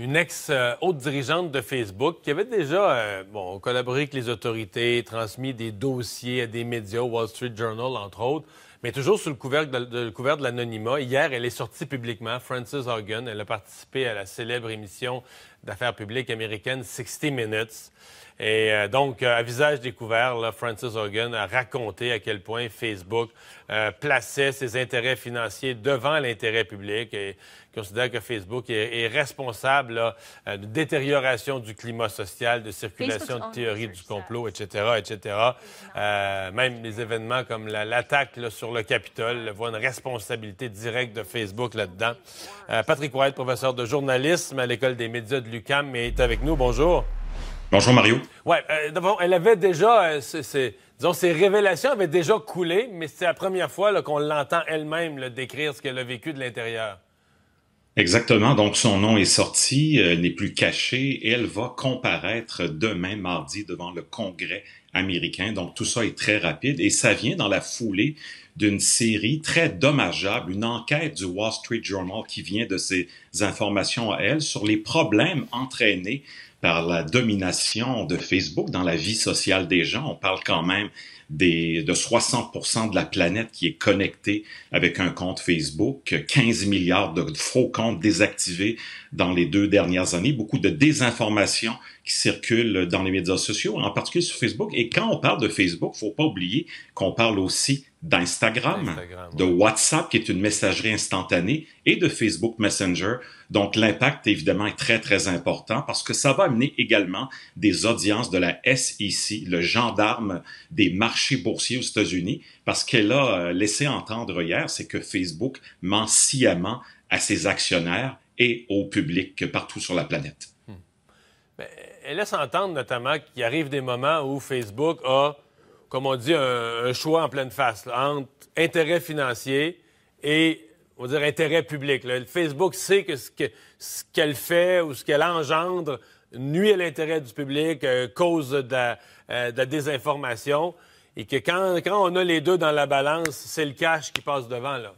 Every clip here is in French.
Une ex-haute dirigeante de Facebook qui avait déjà euh, bon, collaboré avec les autorités, transmis des dossiers à des médias, Wall Street Journal entre autres, mais toujours sous le couvert de, l'anonymat. Hier, elle est sortie publiquement, Frances Hogan. Elle a participé à la célèbre émission d'affaires publiques américaines, 60 Minutes. Et euh, donc, euh, à visage découvert, Francis Hogan a raconté à quel point Facebook euh, plaçait ses intérêts financiers devant l'intérêt public et considère que Facebook est, responsable de détérioration du climat social, de circulation de théories du complot, etc., etc. même les événements comme l'attaque sur le Capitole voient une responsabilité directe de Facebook là-dedans. Patrick White, professeur de journalisme à l'École des médias de l'UCAM est avec nous. Bonjour. Bonjour, Mario. Oui, euh, elle avait déjà, euh, disons, ses révélations avaient déjà coulé, mais c'est la première fois qu'on l'entend elle-même décrire ce qu'elle a vécu de l'intérieur. Exactement. Donc, son nom est sorti, euh, n'est plus caché, elle va comparaître demain, mardi, devant le Congrès américain. Donc, tout ça est très rapide et ça vient dans la foulée d'une série très dommageable, une enquête du Wall Street Journal qui vient de ces informations à elle sur les problèmes entraînés par la domination de Facebook dans la vie sociale des gens. On parle quand même des, de 60% de la planète qui est connectée avec un compte Facebook, 15 milliards de faux comptes désactivés dans les deux dernières années, beaucoup de désinformation qui circule dans les médias sociaux, en particulier sur Facebook. Et quand on parle de Facebook, faut pas oublier qu'on parle aussi d'Instagram, de WhatsApp, qui est une messagerie instantanée, et de Facebook Messenger. Donc l'impact, évidemment, est très, très important parce que ça va amener également des audiences de la SEC, le gendarme des marchés boursiers aux États-Unis, parce qu'elle a euh, laissé entendre hier, c'est que Facebook ment sciemment à ses actionnaires et au public partout sur la planète. Hmm. Ben, elle laisse entendre notamment qu'il arrive des moments où Facebook a comme on dit, un, choix en pleine face entre intérêt financier et on va dire intérêt public. Facebook sait que ce qu'elle fait ou ce qu'elle engendre nuit à l'intérêt du public, euh, cause euh, de la, désinformation, et que quand, on a les deux dans la balance, c'est le cash qui passe devant là.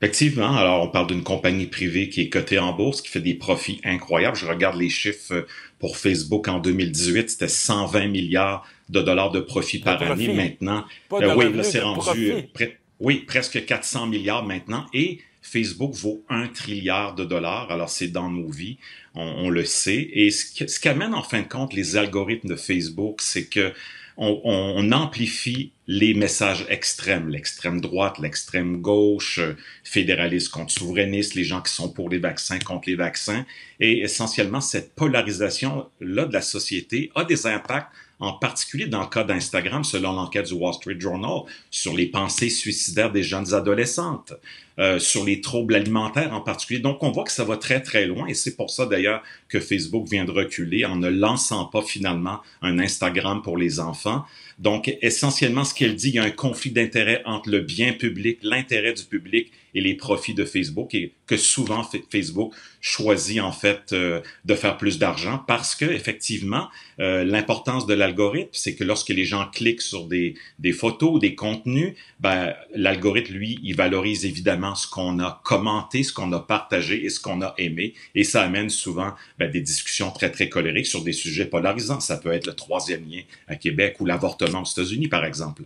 Effectivement. Alors, on parle d'une compagnie privée qui est cotée en bourse, qui fait des profits incroyables. Je regarde les chiffres pour Facebook en 2018, c'était 120 milliards de dollars de profits par année. Maintenant, euh, oui, c'est rendu euh, oui, presque 400 milliards maintenant. Et Facebook vaut un trilliard de dollars. Alors, c'est dans nos vies. On, le sait. Et ce qu'amène ce en fin de compte les algorithmes de Facebook, c'est que on, amplifie les messages extrêmes, l'extrême droite, l'extrême gauche, euh, fédéralistes contre souverainistes, les gens qui sont pour les vaccins contre les vaccins. Et essentiellement, cette polarisation-là de la société a des impacts, en particulier dans le cas d'Instagram, selon l'enquête du Wall Street Journal, sur les pensées suicidaires des jeunes adolescentes, euh, sur les troubles alimentaires en particulier. Donc, on voit que ça va très, très loin et c'est pour ça d'ailleurs que Facebook vient de reculer en ne lançant pas finalement un Instagram pour les enfants. Donc, essentiellement, ce qu'elle dit, il y a un conflit d'intérêt entre le bien public, l'intérêt du public et les profits de Facebook et que souvent Facebook choisit en fait euh, de faire plus d'argent parce que effectivement euh, l'importance de l'algorithme c'est que lorsque les gens cliquent sur des, des photos des contenus ben, l'algorithme lui il valorise évidemment ce qu'on a commenté, ce qu'on a partagé et ce qu'on a aimé. Et ça amène souvent ben, des discussions très, très colériques sur des sujets polarisants. Ça peut être le troisième lien à Québec ou l'avortement aux États-Unis, par exemple.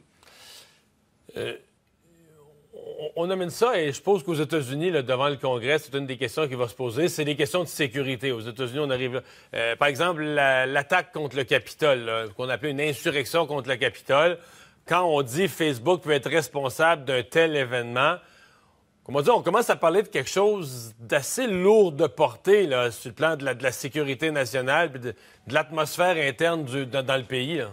Euh, on amène ça et je suppose qu'aux États-Unis, devant le Congrès, c'est une des questions qui va se poser. C'est les questions de sécurité. Aux États-Unis, on arrive euh, par exemple, l'attaque contre le Capitole, qu'on appelait une insurrection contre le Capitole quand on dit Facebook peut être responsable d'un tel événement, comment dire, on commence à parler de quelque chose d'assez lourd de portée là, sur le plan de la, sécurité nationale et de, l'atmosphère interne dans, dans, le pays. Là.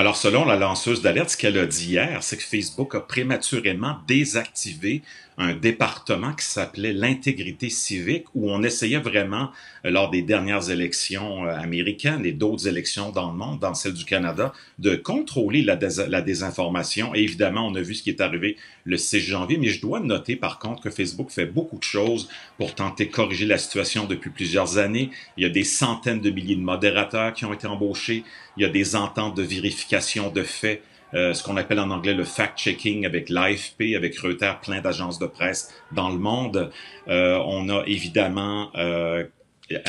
Alors, selon la lanceuse d'alerte, ce qu'elle a dit hier, c'est que Facebook a prématurément désactivé un département qui s'appelait l'intégrité civique, où on essayait vraiment, euh, lors des dernières élections euh, américaines et d'autres élections dans le monde, dans celle du Canada, de contrôler la, désinformation. Et évidemment, on a vu ce qui est arrivé le 6 janvier, mais je dois noter par contre que Facebook fait beaucoup de choses pour tenter de corriger la situation depuis plusieurs années. Il y a des centaines de milliers de modérateurs qui ont été embauchés, il y a des ententes de vérification de faits, euh, ce qu'on appelle en anglais le fact-checking avec l'AFP, avec Reuters, plein d'agences de presse dans le monde. Euh, on a évidemment euh,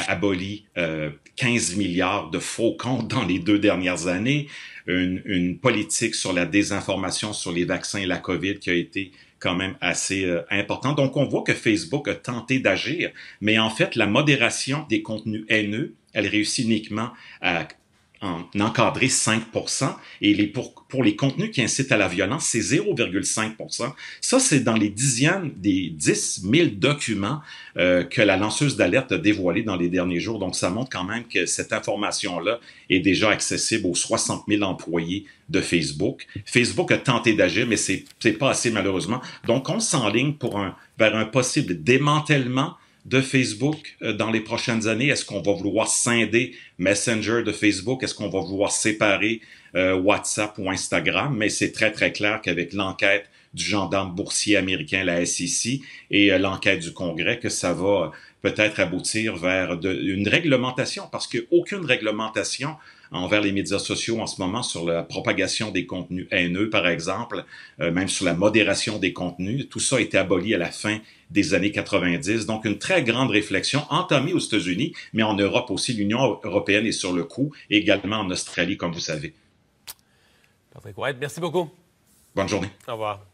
aboli 15 milliards de faux comptes dans les deux dernières années, une, politique sur la désinformation sur les vaccins et la COVID qui a été quand même assez importante. Donc, on voit que Facebook a tenté d'agir, mais en fait, la modération des contenus haineux, elle réussit uniquement à en encadrer 5 et les, pour, pour, les contenus qui incitent à la violence, c'est 0,5 Ça, c'est dans les dixièmes des 10 000 documents euh, que la lanceuse d'alerte a dévoilé dans les derniers jours. Donc, ça montre quand même que cette information-là est déjà accessible aux 60 000 employés de Facebook. Facebook a tenté d'agir, mais c'est pas assez malheureusement. Donc, on s'enligne pour un, vers un possible démantèlement de Facebook euh, dans les prochaines années? Est-ce qu'on va vouloir scinder Messenger de Facebook? Est-ce qu'on va vouloir séparer euh, WhatsApp ou Instagram? Mais c'est très, très clair qu'avec l'enquête du gendarme boursier américain, la SEC, et euh, l'enquête du Congrès, que ça va euh, peut-être aboutir vers une réglementation, parce qu'aucune réglementation envers les médias sociaux en ce moment sur la propagation des contenus haineux, par exemple, euh, même sur la modération des contenus. Tout ça a été aboli à la fin des années 90. Donc, une très grande réflexion entamée aux États-Unis, mais en Europe aussi. L'Union européenne est sur le coup, et également en Australie, comme vous savez. Patrick White, merci beaucoup. Bonne journée. Au revoir.